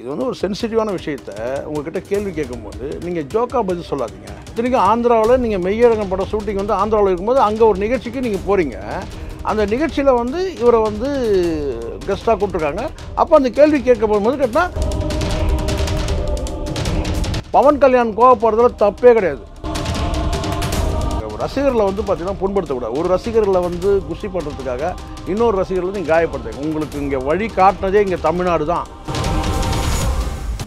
இது வந்து ஒரு சென்சிட்டிவான விஷயத்த உங்ககிட்ட கேள்வி கேட்கும்போது நீங்கள் ஜோக்கா பதில் சொல்லாதீங்க இத்தனைக்கும் ஆந்திராவில் நீங்கள் மெய்யரங்கம் படம் ஷூட்டிங் வந்து ஆந்திராவில் இருக்கும்போது அங்கே ஒரு நிகழ்ச்சிக்கு நீங்கள் போகிறீங்க அந்த நிகழ்ச்சியில் வந்து இவரை வந்து கெஸ்ட்டாக கூப்பிட்ருக்காங்க அப்போ அந்த கேள்வி கேட்க போகும்போது கேட்டால் பவன் கல்யாண் கோவப்படுறதுல தப்பே கிடையாது ரசிகர்களை வந்து பார்த்தீங்கன்னா புண்படுத்தக்கூடாது ஒரு ரசிகர்களை வந்து குஷி பண்ணுறதுக்காக இன்னொரு ரசிகர்களை நீங்கள் காயப்படுத்துங்க உங்களுக்கு இங்கே வழி காட்டினதே இங்கே தமிழ்நாடு தான்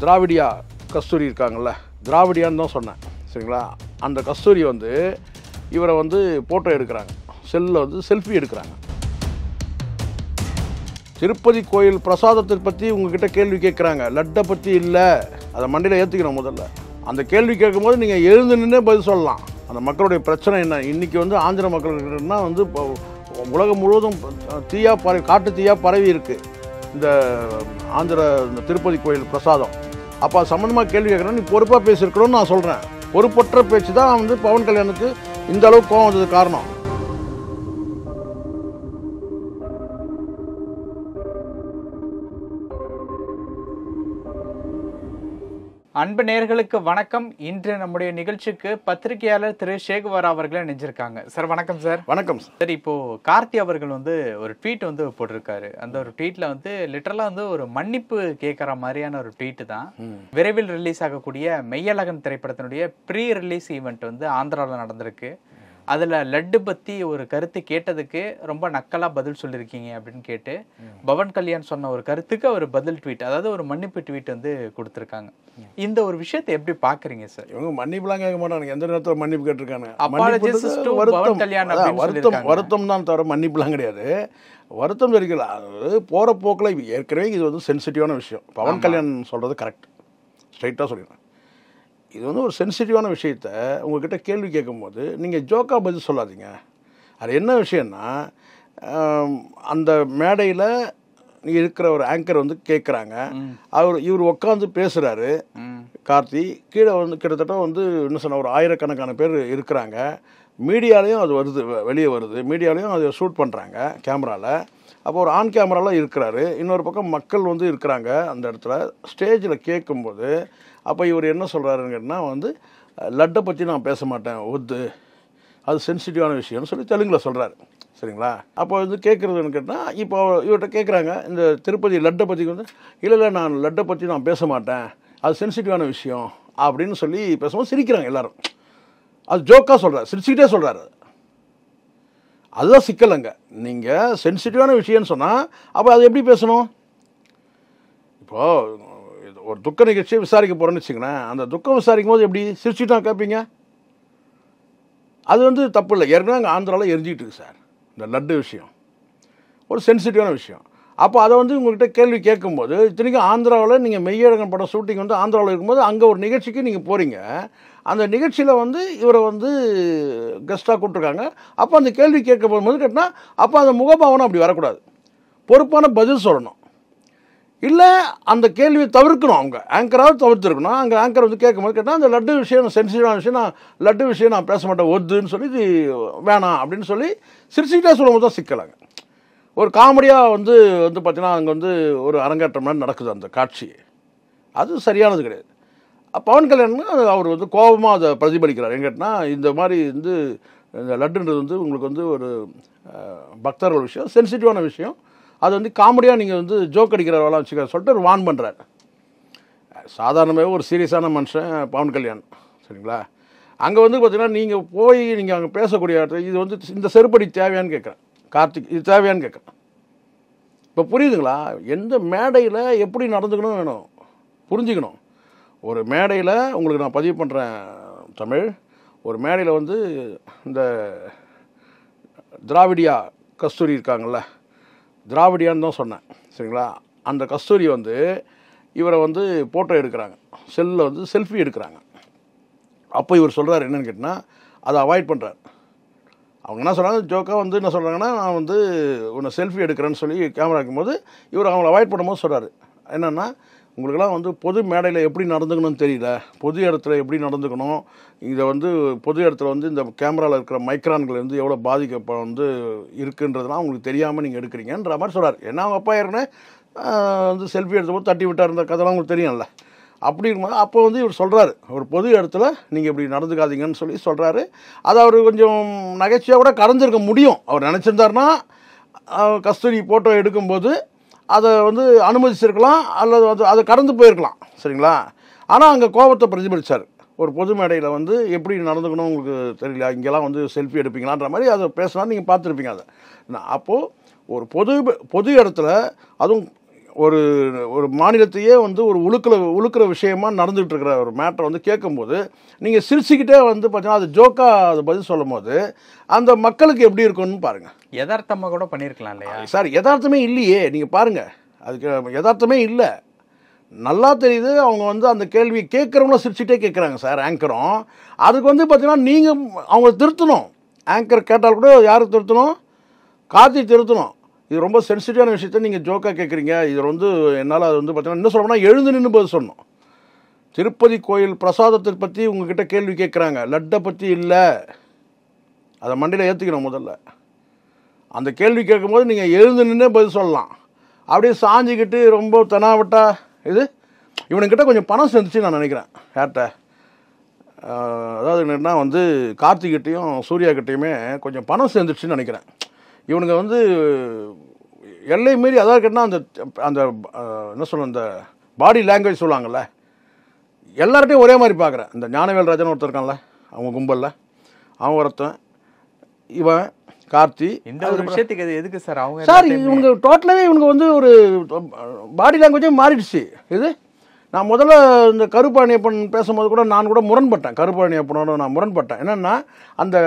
திராவிடியா கஸ்தூரி இருக்காங்கள்ல திராவிடியான்னு தான் சொன்னேன் சரிங்களா அந்த கஸ்தூரி வந்து இவரை வந்து ஃபோட்டோ எடுக்கிறாங்க செல்லில் வந்து செல்ஃபி எடுக்கிறாங்க திருப்பதி கோயில் பிரசாதத்தை பற்றி உங்ககிட்ட கேள்வி கேட்குறாங்க லட்டை பற்றி இல்லை அதை மண்டியில் ஏற்றுக்கணும் முதல்ல அந்த கேள்வி கேட்கும்போது நீங்கள் எழுந்து நின்று பதில் சொல்லலாம் அந்த மக்களுடைய பிரச்சனை என்ன இன்றைக்கி வந்து ஆந்திர மக்கள்னா வந்து இப்போ உலகம் முழுவதும் தீயாக பரவி காட்டு தீயாக பரவி இருக்குது இந்த ஆந்திர இந்த திருப்பதி கோயில் பிரசாதம் அப்போ சம்மந்தமாக கேள்வி கேட்குறேன் நீ பொறுப்பாக பேசியிருக்கணும்னு நான் சொல்கிறேன் பொறுப்பற்ற பேச்சு தான் வந்து பவன் கல்யாணுக்கு இந்த அளவுக்கு கோவம் வந்தது காரணம் அன்பு நேர்களுக்கு வணக்கம் இன்று நம்முடைய நிகழ்ச்சிக்கு பத்திரிகையாளர் திரு சேகுவாரா அவர்களே நினைஞ்சிருக்காங்க சார் வணக்கம் சார் வணக்கம் சார் இப்போ கார்த்தி அவர்கள் வந்து ஒரு ட்வீட் வந்து போட்டிருக்காரு அந்த ஒரு ட்வீட்ல வந்து லிட்டரலா வந்து ஒரு மன்னிப்பு கேட்குற மாதிரியான ஒரு ட்வீட் தான் விரைவில் ரிலீஸ் ஆகக்கூடிய மெய்யழகன் திரைப்படத்தினுடைய ப்ரீ ரிலீஸ் ஈவெண்ட் வந்து ஆந்திராவில் நடந்திருக்கு அதில் லட்டு பற்றி ஒரு கருத்து கேட்டதுக்கு ரொம்ப நக்கலாக பதில் சொல்லியிருக்கீங்க அப்படின்னு கேட்டு பவன் கல்யாண் சொன்ன ஒரு கருத்துக்கு அவர் பதில் ட்வீட் அதாவது ஒரு மன்னிப்பு ட்வீட் வந்து கொடுத்துருக்காங்க இந்த ஒரு விஷயத்தை எப்படி பார்க்குறீங்க சார் இவங்க மன்னிப்புலாம் கேட்க மாட்டாங்க எந்த நேரத்தில் மன்னிப்பு கேட்டிருக்காங்க வருத்தம் வருத்தம் தான் தவிர மன்னிப்புலாம் கிடையாது வருத்தம் தெரிவிக்கல அதாவது போகிற போக்கில் ஏற்கனவே இது வந்து சென்சிட்டிவான விஷயம் பவன் கல்யாண் சொல்கிறது கரெக்ட் ஸ்ட்ரைட்டாக சொல்லிடுறேன் இது வந்து ஒரு சென்சிட்டிவான விஷயத்த உங்ககிட்ட கேள்வி கேட்கும்போது நீங்கள் ஜோக்காக பதில் சொல்லாதீங்க அது என்ன விஷயம்னா அந்த மேடையில் இருக்கிற ஒரு ஆங்கர் வந்து கேட்குறாங்க அவர் இவர் உட்காந்து பேசுகிறாரு கார்த்தி கீழே வந்து கிட்டத்தட்ட வந்து என்ன சொன்ன ஒரு ஆயிரக்கணக்கான பேர் இருக்கிறாங்க மீடியாலையும் அது வருது வெளியே வருது மீடியாலையும் அதை ஷூட் பண்ணுறாங்க கேமராவில் அப்போ ஒரு ஆன் கேமராலாம் இருக்கிறாரு இன்னொரு பக்கம் மக்கள் வந்து இருக்கிறாங்க அந்த இடத்துல ஸ்டேஜில் கேட்கும்போது அப்போ இவர் என்ன சொல்கிறாருங்கன்னா வந்து லட்டை பற்றி நான் பேச மாட்டேன் ஒத்து அது சென்சிட்டிவான விஷயம்னு சொல்லி தெலுங்கில் சொல்கிறாரு சரிங்களா அப்போ வந்து கேட்குறதுன்னு கேட்டால் இப்போ இவர்கிட்ட கேட்குறாங்க இந்த திருப்பதி லட்டை பற்றி வந்து இல்லை இல்லை நான் லட்டை பற்றி நான் பேச மாட்டேன் அது சென்சிட்டிவான விஷயம் அப்படின்னு சொல்லி பேசும்போது சிரிக்கிறாங்க எல்லோரும் அது ஜோக்காக சொல்கிறார் சிரிச்சுக்கிட்டே சொல்கிறாரு அதுதான் சிக்கலைங்க நீங்கள் சென்சிட்டிவான விஷயம்னு சொன்னால் அப்போ அது எப்படி பேசணும் இப்போது ஒரு துக்க நிகழ்ச்சியை விசாரிக்க போகிறேன்னு வச்சுங்களேன் அந்த துக்கம் விசாரிக்கும் போது எப்படி சிரிச்சுட்டு தான் கேட்பீங்க அது வந்து தப்பு இல்லை ஏற்கனவே அங்கே ஆந்திராவில் எரிஞ்சிக்கிட்டு இருக்கு சார் இந்த லட்டு விஷயம் ஒரு சென்சிட்டிவான விஷயம் அப்போ அதை வந்து உங்கள்கிட்ட கேள்வி கேட்கும்போது இத்தனைக்கும் ஆந்திராவில் நீங்கள் மெய்யழகன் படம் ஷூட்டிங் வந்து ஆந்திராவில் இருக்கும்போது அங்கே ஒரு நிகழ்ச்சிக்கு நீங்கள் போகிறீங்க அந்த நிகழ்ச்சியில் வந்து இவரை வந்து கெஸ்ட்டாக கூப்பிட்ருக்காங்க அப்போ அந்த கேள்வி கேட்க போகும்போது கேட்டால் அப்போ அந்த முகபாவனை அப்படி வரக்கூடாது பொறுப்பான பதில் சொல்லணும் இல்லை அந்த கேள்வியை தவிர்க்கணும் அவங்க ஆங்கராக தவிர்த்துருக்கணும் அங்கே ஆங்கர் வந்து கேட்கும்போது கேட்டால் அந்த லட்டு விஷயம் சென்சிட்டிவான விஷயம் நான் லட்டு விஷயம் நான் பேச மாட்டேன் ஒத்துன்னு சொல்லி இது வேணாம் அப்படின்னு சொல்லி சிரிச்சுக்கிட்டே சொல்லும்போது தான் சிக்கலாங்க ஒரு காமெடியாக வந்து வந்து பார்த்திங்கன்னா அங்கே வந்து ஒரு அரங்கேற்றம் மாதிரி நடக்குது அந்த காட்சி அது சரியானது கிடையாது பவன் கல்யாணம்னா அவர் வந்து கோபமாக அதை பிரதிபலிக்கிறார் எங்கிட்டனா இந்த மாதிரி வந்து இந்த லட்டுன்றது வந்து உங்களுக்கு வந்து ஒரு பக்தர்கள் விஷயம் சென்சிட்டிவான விஷயம் அது வந்து காமெடியாக நீங்கள் வந்து ஜோக் அடிக்கிறவெல்லாம் வச்சுக்கிற சொல்லிட்டு ஒரு வான் பண்ணுறாரு சாதாரணமாகவே ஒரு சீரியஸான மனுஷன் பவன் கல்யாண் சரிங்களா அங்கே வந்து பார்த்திங்கன்னா நீங்கள் போய் நீங்கள் அங்கே பேசக்கூடிய இது வந்து இந்த செருப்படி தேவையான்னு கேட்குறேன் கார்த்திக் இது தேவையான்னு கேட்குறேன் இப்போ புரியுதுங்களா எந்த மேடையில் எப்படி நடந்துக்கணும் வேணும் புரிஞ்சுக்கணும் ஒரு மேடையில் உங்களுக்கு நான் பதிவு பண்ணுறேன் தமிழ் ஒரு மேடையில் வந்து இந்த திராவிடியா கஸ்தூரி இருக்காங்கள்ல திராவிடியான்னு தான் சொன்னேன் சரிங்களா அந்த கஸ்தூரி வந்து இவரை வந்து ஃபோட்டோ எடுக்கிறாங்க செல்லில் வந்து செல்ஃபி எடுக்கிறாங்க அப்போ இவர் சொல்கிறார் என்னென்னு கேட்டால் அதை அவாய்ட் பண்ணுறார் அவங்க என்ன சொல்கிறாங்க ஜோக்காக வந்து என்ன சொல்கிறாங்கன்னா நான் வந்து உன்னை செல்ஃபி எடுக்கிறேன்னு சொல்லி கேமரா வைக்கும்போது இவர் அவங்கள அவாய்ட் பண்ணும்போது சொல்கிறாரு என்னென்னா உங்களுக்கெல்லாம் வந்து பொது மேடையில் எப்படி நடந்துக்கணும்னு தெரியல பொது இடத்துல எப்படி நடந்துக்கணும் இதை வந்து பொது இடத்துல வந்து இந்த கேமராவில் இருக்கிற மைக்ரான்கள் வந்து எவ்வளோ பாதிக்க வந்து இருக்குன்றதுலாம் உங்களுக்கு தெரியாமல் நீங்கள் எடுக்கிறீங்கன்ற மாதிரி சொல்கிறார் ஏன்னா அவங்க அப்பா ஏற்கனவே வந்து செல்ஃபி எடுத்தபோது தட்டி விட்டார் இருந்த கதைலாம் உங்களுக்கு தெரியும்ல அப்படிங்கும்போது அப்போ வந்து இவர் சொல்கிறாரு ஒரு பொது இடத்துல நீங்கள் இப்படி நடந்துக்காதீங்கன்னு சொல்லி சொல்கிறாரு அது அவர் கொஞ்சம் நகைச்சியாக கூட கடந்திருக்க முடியும் அவர் நினச்சிருந்தாருன்னா கஸ்தூரி ஃபோட்டோ எடுக்கும்போது அதை வந்து அனுமதிச்சிருக்கலாம் அல்லது அது அதை கடந்து போயிருக்கலாம் சரிங்களா ஆனால் அங்கே கோபத்தை பிரதிபலித்தார் ஒரு பொது மேடையில் வந்து எப்படி நடந்துக்கணும் உங்களுக்கு தெரியல இங்கெல்லாம் வந்து செல்ஃபி எடுப்பீங்களான்ற மாதிரி அதை பேசினா நீங்கள் பார்த்துருப்பீங்க அதை நான் அப்போது ஒரு பொது பொது இடத்துல அதுவும் ஒரு ஒரு மாநிலத்தையே வந்து ஒரு உழுக்கிற உழுக்கிற விஷயமா நடந்துகிட்டு இருக்கிற ஒரு மேட்டரை வந்து கேட்கும்போது நீங்கள் சிரிச்சுக்கிட்டே வந்து பார்த்தீங்கன்னா அது ஜோக்காக அதை பதில் சொல்லும் போது அந்த மக்களுக்கு எப்படி இருக்கும்னு பாருங்கள் யதார்த்தமாக கூட பண்ணியிருக்கலாம் இல்லையா சார் யதார்த்தமே இல்லையே நீங்கள் பாருங்கள் அதுக்கு யதார்த்தமே இல்லை நல்லா தெரியுது அவங்க வந்து அந்த கேள்வியை கேட்குறவங்களும் சிரிச்சுட்டே கேட்குறாங்க சார் ஆங்கரும் அதுக்கு வந்து பார்த்தீங்கன்னா நீங்கள் அவங்க திருத்தணும் ஆங்கர் கேட்டால் கூட யார் திருத்தணும் கார்த்தி திருத்தணும் இது ரொம்ப சென்சிட்டிவான விஷயத்த நீங்கள் ஜோக்காக கேட்குறீங்க இது வந்து என்னால் அது வந்து பார்த்தீங்கன்னா என்ன சொல்லணும்னா எழுந்து நின்று போது சொன்னோம் திருப்பதி கோயில் பிரசாதத்தை பற்றி உங்ககிட்ட கேள்வி கேட்குறாங்க லட்டை பற்றி இல்லை அதை மண்டியில் ஏற்றுக்கணும் முதல்ல அந்த கேள்வி கேட்கும்போது நீங்கள் எழுந்து நின்று பதில் சொல்லலாம் அப்படியே சாஞ்சிக்கிட்டு ரொம்ப தெனாவட்டா இது இவனுக்கிட்ட கொஞ்சம் பணம் செஞ்சு நான் நினைக்கிறேன் யார்கிட்ட அதாவது என்னென்னா வந்து கார்த்திகிட்டையும் கிட்டேயுமே கொஞ்சம் பணம் சேர்ந்துச்சுன்னு நினைக்கிறேன் இவனுங்க வந்து எல்லை மீறி அதாவது கேட்டால் அந்த அந்த என்ன சொல்லணும் இந்த பாடி லாங்குவேஜ் சொல்லுவாங்கள்ல எல்லார்ட்டையும் ஒரே மாதிரி பார்க்குறேன் இந்த ஞானவேல் ராஜன் ஒருத்தர் இருக்கான்ல அவங்க கும்பலில் அவன் ஒருத்தன் இவன் கார்த்தி இந்த ஒரு விஷயத்துக்கு அது எதுக்கு சார் அவங்க சார் இவங்க டோட்டலாகவே இவங்க வந்து ஒரு பாடி லாங்குவேஜே மாறிடுச்சு இது நான் முதல்ல இந்த கருப்பாணியப்பன் பேசும்போது கூட நான் கூட முரண்பட்டேன் கருப்பாணியப்பனோட நான் முரண்பட்டேன் என்னென்னா அந்த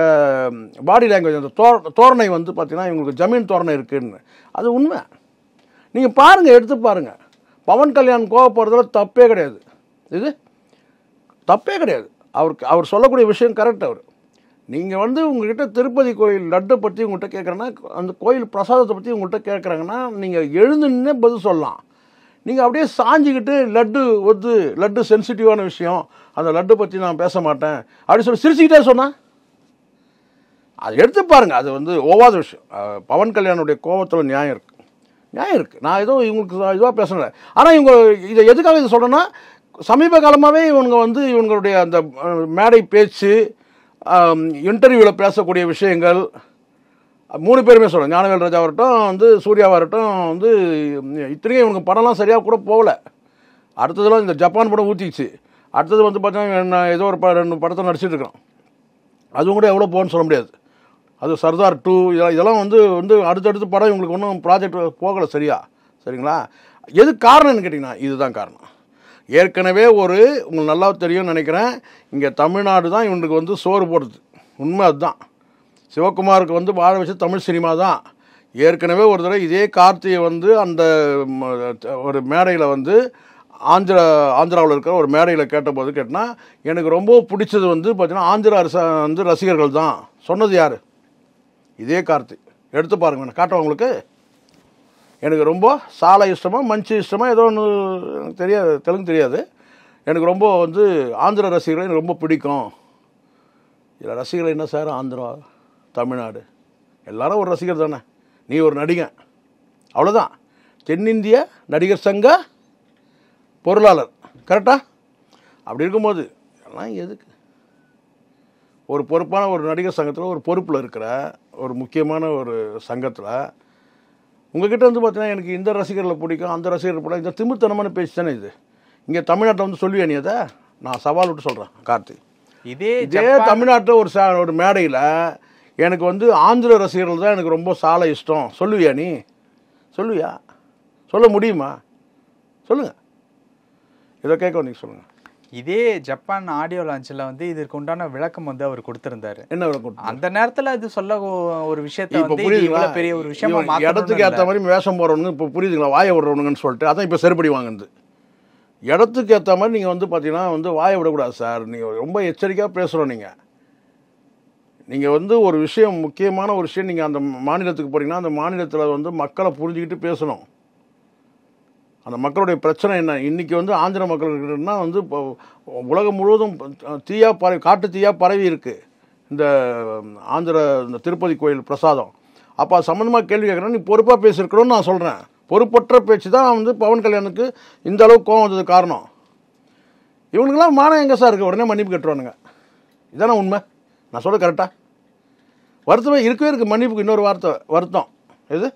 பாடி லாங்குவேஜ் அந்த தோ தோரணை வந்து பார்த்திங்கன்னா இவங்களுக்கு ஜமீன் தோரணை இருக்குதுன்னு அது உண்மை நீங்கள் பாருங்கள் எடுத்து பாருங்கள் பவன் கல்யாண் கோவப்படுறதுல தப்பே கிடையாது இது தப்பே கிடையாது அவருக்கு அவர் சொல்லக்கூடிய விஷயம் கரெக்ட் அவர் நீங்கள் வந்து உங்கள்கிட்ட திருப்பதி கோயில் லட்டை பற்றி உங்கள்கிட்ட கேட்குறேன்னா அந்த கோயில் பிரசாதத்தை பற்றி உங்கள்கிட்ட கேட்குறாங்கன்னா நீங்கள் எழுந்துன்னே பதில் சொல்லலாம் நீங்கள் அப்படியே சாஞ்சிக்கிட்டு லட்டு ஒத்து லட்டு சென்சிட்டிவான விஷயம் அந்த லட்டு பற்றி நான் பேச மாட்டேன் அப்படின்னு சொல்லி சிரிச்சுக்கிட்டே சொன்னேன் அது எடுத்து பாருங்கள் அது வந்து ஓவாத விஷயம் பவன் கல்யாணுடைய கோபத்தில் நியாயம் இருக்குது நியாயம் இருக்குது நான் ஏதோ இவங்களுக்கு இதுவாக பேசலை ஆனால் இவங்க இதை எதுக்காக இதை சொல்கிறேன்னா சமீப காலமாகவே இவங்க வந்து இவங்களுடைய அந்த மேடை பேச்சு இன்டர்வியூவில் பேசக்கூடிய விஷயங்கள் மூணு பேருமே சொல்கிறேன் ஞானவேல் ராஜா வரட்டும் வந்து சூர்யாவாக இருக்கட்டும் வந்து இத்தனையும் இவங்க படம்லாம் சரியாக கூட போகலை அடுத்ததெல்லாம் இந்த ஜப்பான் படம் ஊற்றிச்சு அடுத்தது வந்து பார்த்தீங்கன்னா ஏதோ ஒரு ப ரெண்டு படத்தை நடிச்சிட்டு அதுவும் கூட எவ்வளோ போகணும்னு சொல்ல முடியாது அது சர்தார் டூ இதெல்லாம் இதெல்லாம் வந்து வந்து அடுத்தடுத்து படம் இவங்களுக்கு ஒன்றும் ப்ராஜெக்ட் போகலை சரியா சரிங்களா எது காரணம்னு கேட்டிங்கன்னா இதுதான் காரணம் ஏற்கனவே ஒரு உங்களுக்கு நல்லா தெரியும்னு நினைக்கிறேன் இங்கே தமிழ்நாடு தான் இவனுக்கு வந்து சோறு போடுறது உண்மை அதுதான் சிவகுமாருக்கு வந்து வாழ வச்சு தமிழ் சினிமா தான் ஏற்கனவே ஒரு தடவை இதே கார்த்தியை வந்து அந்த ஒரு மேடையில் வந்து ஆந்திரா ஆந்திராவில் இருக்கிற ஒரு மேடையில் கேட்டபோது கேட்டால் எனக்கு ரொம்ப பிடிச்சது வந்து பார்த்திங்கன்னா ஆந்திரா அரச வந்து ரசிகர்கள் தான் சொன்னது யார் இதே கார்த்தி எடுத்து பாருங்கள் நான் உங்களுக்கு எனக்கு ரொம்ப சாலை இஷ்டமாக மஞ்சு இஷ்டமாக ஏதோ ஒன்று எனக்கு தெரியாது தெலுங்கு தெரியாது எனக்கு ரொம்ப வந்து ஆந்திர ரசிகர்களை எனக்கு ரொம்ப பிடிக்கும் இதில் ரசிகர்கள் என்ன சார் ஆந்திரா தமிழ்நாடு எல்லாரும் ஒரு ரசிகர் தானே நீ ஒரு நடிகன் அவ்வளோதான் தென்னிந்திய நடிகர் சங்க பொருளாளர் கரெக்டா அப்படி இருக்கும்போது எல்லாம் எதுக்கு ஒரு பொறுப்பான ஒரு நடிகர் சங்கத்தில் ஒரு பொறுப்பில் இருக்கிற ஒரு முக்கியமான ஒரு சங்கத்தில் உங்ககிட்ட வந்து பார்த்தீங்கன்னா எனக்கு இந்த ரசிகர்களை பிடிக்கும் அந்த ரசிகர் பிடிக்கும் இந்த திமுத்தனமான பேச்சு தானே இது இங்கே தமிழ்நாட்டில் வந்து சொல்லுவே நீ அதை நான் சவால் விட்டு சொல்கிறேன் கார்த்திக் இதே இதே தமிழ்நாட்டில் ஒரு சா ஒரு மேடையில் எனக்கு வந்து ஆந்திர ரசிகர்கள் தான் எனக்கு ரொம்ப சாலை இஷ்டம் சொல்லுவியா நீ சொல்லுவியா சொல்ல முடியுமா சொல்லுங்கள் இதை கேட்க நீங்கள் சொல்லுங்கள் இதே ஜப்பான் ஆடியோ லான்ச்சில் வந்து இதற்கு உண்டான விளக்கம் வந்து அவர் கொடுத்துருந்தாரு என்ன அந்த நேரத்தில் அது சொல்ல ஒரு விஷயத்தை இப்போ புரியுதுங்களா பெரிய ஒரு விஷயம் இடத்துக்கு ஏற்ற மாதிரி வேஷம் போடுறவனுங்க இப்போ புரியுதுங்களா வாய விடுறவனுங்கன்னு சொல்லிட்டு அதான் இப்போ செருப்படி வாங்குது இடத்துக்கு ஏற்ற மாதிரி நீங்கள் வந்து பார்த்தீங்கன்னா வந்து வாயை விடக்கூடாது சார் நீங்கள் ரொம்ப எச்சரிக்கையாக பேசுகிறோம் நீங்கள் நீங்கள் வந்து ஒரு விஷயம் முக்கியமான ஒரு விஷயம் நீங்கள் அந்த மாநிலத்துக்கு போகிறீங்கன்னா அந்த மாநிலத்தில் வந்து மக்களை புரிஞ்சுக்கிட்டு பேசணும் அந்த மக்களுடைய பிரச்சனை என்ன இன்றைக்கி வந்து ஆந்திர மக்கள்னா வந்து இப்போ உலகம் முழுவதும் தீயாக பரவி காட்டு தீயாக பரவி இருக்குது இந்த ஆந்திர இந்த திருப்பதி கோயில் பிரசாதம் அப்போ சம்மந்தமாக கேள்வி கேட்குறேன் நீ பொறுப்பாக பேசியிருக்கணும்னு நான் சொல்கிறேன் பொறுப்பற்ற பேச்சு தான் வந்து பவன் கல்யாணுக்கு இந்த அளவுக்கு கோவம் வந்தது காரணம் இவனுக்கெல்லாம் மானம் எங்கே சார் இருக்குது உடனே மன்னிப்பு கட்டுவானுங்க இதானே உண்மை நான் சொல்ல கரெக்டாக வருத்தமே இருக்கவே இருக்குது மன்னிப்புக்கு இன்னொரு வார்த்தை வருத்தம் எது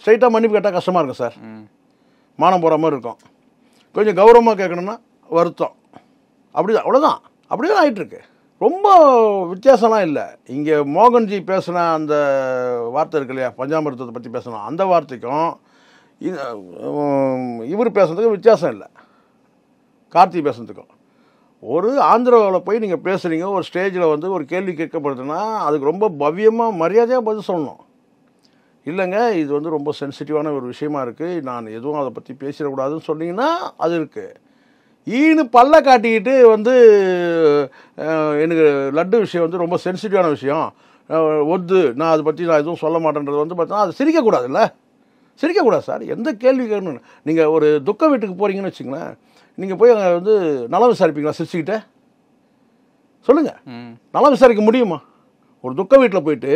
ஸ்ட்ரைட்டாக மன்னிப்பு கேட்டால் கஷ்டமாக இருக்கும் சார் மானம் போகிற மாதிரி இருக்கும் கொஞ்சம் கௌரவமாக கேட்கணுன்னா வருத்தம் அப்படி அவ்வளோதான் அப்படி தான் ஆகிட்டுருக்கு ரொம்ப வித்தியாசம்லாம் இல்லை இங்கே மோகன்ஜி பேசின அந்த வார்த்தை இருக்கு இல்லையா பஞ்சாமிரத்தை பற்றி பேசணும் அந்த வார்த்தைக்கும் இவர் பேசுனதுக்கும் வித்தியாசம் இல்லை கார்த்தி பேசுனதுக்கும் ஒரு ஆந்திராவில் போய் நீங்கள் பேசுகிறீங்க ஒரு ஸ்டேஜில் வந்து ஒரு கேள்வி கேட்கப்படுதுன்னா அதுக்கு ரொம்ப பவ்யமாக மரியாதையாக பதில் சொல்லணும் இல்லைங்க இது வந்து ரொம்ப சென்சிட்டிவான ஒரு விஷயமா இருக்குது நான் எதுவும் அதை பற்றி பேசிடக்கூடாதுன்னு சொன்னீங்கன்னா அது இருக்குது ஈனு பல்ல காட்டிக்கிட்டு வந்து எனக்கு லட்டு விஷயம் வந்து ரொம்ப சென்சிட்டிவான விஷயம் ஒத்து நான் அதை பற்றி நான் எதுவும் சொல்ல மாட்டேன்றது வந்து பார்த்தோன்னா அது சிரிக்கக்கூடாதுல்ல சிரிக்கக்கூடாது சார் எந்த கேள்வி கேட்கணும் நீங்கள் ஒரு துக்க வீட்டுக்கு போகிறீங்கன்னு வச்சுங்களேன் நீங்கள் போய் அங்கே வந்து நலம் விசாரிப்பீங்களா சிரிச்சுக்கிட்ட சொல்லுங்கள் நல விசாரிக்க முடியுமா ஒரு துக்க வீட்டில் போயிட்டு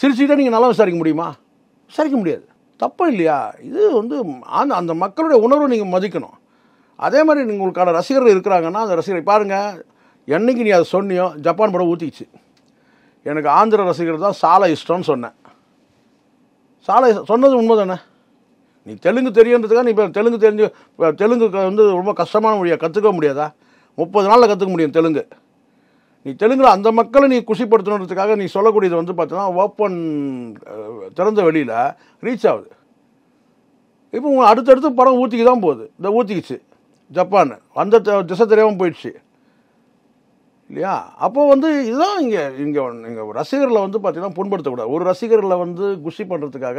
சிரிச்சுக்கிட்டே நீங்கள் நலம் விசாரிக்க முடியுமா விசாரிக்க முடியாது தப்பு இல்லையா இது வந்து அந்த அந்த மக்களுடைய உணர்வை நீங்கள் மதிக்கணும் அதே மாதிரி நீங்கள் உங்களுக்கான ரசிகர்கள் இருக்கிறாங்கன்னா அந்த ரசிகரை பாருங்கள் என்றைக்கு நீ அதை சொன்னியோ ஜப்பான் படம் ஊற்றிச்சு எனக்கு ஆந்திர ரசிகர் தான் சாலை இஷ்டம்னு சொன்னேன் சாலை சொன்னது உண்மை தானே நீ தெலுங்கு தெரியுன்றதுக்காக நீ இப்போ தெலுங்கு தெரிஞ்சு தெலுங்கு வந்து ரொம்ப கஷ்டமான மொழியாக கற்றுக்க முடியாதா முப்பது நாளில் கற்றுக்க முடியும் தெலுங்கு நீ தெலுங்கில் அந்த மக்களை நீ குஷிப்படுத்தணுன்றதுக்காக நீ சொல்லக்கூடியது வந்து பார்த்தோன்னா ஓப்பன் திறந்த வெளியில் ரீச் ஆகுது இப்போ அடுத்தடுத்து படம் ஊற்றிக்கு தான் போகுது இந்த ஊற்றிக்கிச்சு ஜப்பான் அந்த திசை தெரியாமல் போயிடுச்சு இல்லையா அப்போ வந்து இதுதான் இங்கே இங்கே இங்கே ரசிகர்களை வந்து பார்த்தீங்கன்னா புண்படுத்தக்கூடாது ஒரு ரசிகர்களை வந்து குஷி பண்ணுறதுக்காக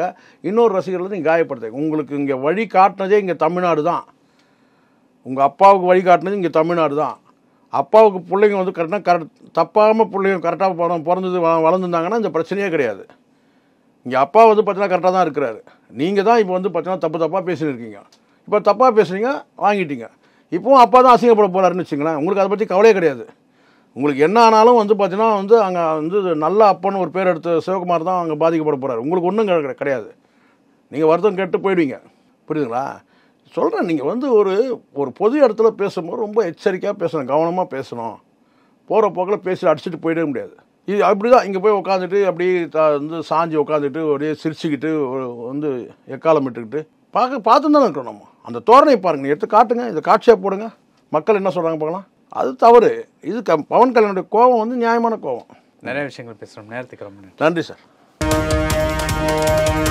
இன்னொரு ரசிகர்களை வந்து காயப்படுத்த உங்களுக்கு இங்கே வழி காட்டினதே இங்கே தமிழ்நாடு தான் உங்கள் அப்பாவுக்கு வழி காட்டினது இங்கே தமிழ்நாடு தான் அப்பாவுக்கு பிள்ளைங்க வந்து கரெக்டாக கரெக்ட் தப்பாமல் பிள்ளைங்க கரெக்டாக படம் பிறந்தது வளர்ந்துருந்தாங்கன்னா இந்த பிரச்சனையே கிடையாது இங்கே அப்பா வந்து பார்த்தீங்கன்னா கரெக்டாக தான் இருக்கிறாரு நீங்கள் தான் இப்போ வந்து பார்த்தீங்கன்னா தப்பு தப்பாக பேசினிருக்கீங்க இப்போ தப்பாக பேசுனீங்க வாங்கிட்டீங்க இப்போவும் அப்பா தான் அசிங்கப்பட போகிறாருன்னு வச்சுங்களேன் உங்களுக்கு அதை பற்றி கவலையே கிடையாது உங்களுக்கு என்ன ஆனாலும் வந்து பார்த்தீங்கன்னா வந்து அங்கே வந்து நல்ல அப்பன்னு ஒரு பேர் எடுத்த சிவகுமார் தான் அங்கே பாதிக்கப்பட போகிறார் உங்களுக்கு ஒன்றும் கிடையாது நீங்கள் வருத்தம் கெட்டு போயிடுவீங்க புரியுதுங்களா சொல்கிறேன் நீங்கள் வந்து ஒரு ஒரு பொது இடத்துல பேசும்போது ரொம்ப எச்சரிக்கையாக பேசணும் கவனமாக பேசணும் போகிற போக்கில் பேசி அடிச்சுட்டு போயிடவே முடியாது இது அப்படி தான் இங்கே போய் உட்காந்துட்டு அப்படி வந்து சாஞ்சி உட்காந்துட்டு அப்படியே சிரிச்சுக்கிட்டு வந்து எக்காலம் விட்டுக்கிட்டு பார்க்க பார்த்து தானே இருக்கிறோம் நம்ம அந்த தோரணை பாருங்கள் எடுத்து காட்டுங்க இதை காட்சியாக போடுங்க மக்கள் என்ன சொல்கிறாங்க பார்க்கலாம் அது தவறு இது க பவன் கல்யாணுடைய கோபம் வந்து நியாயமான கோபம் நிறைய விஷயங்கள் பேசுகிறோம் நேரத்துக்கு ரொம்ப நன்றி சார்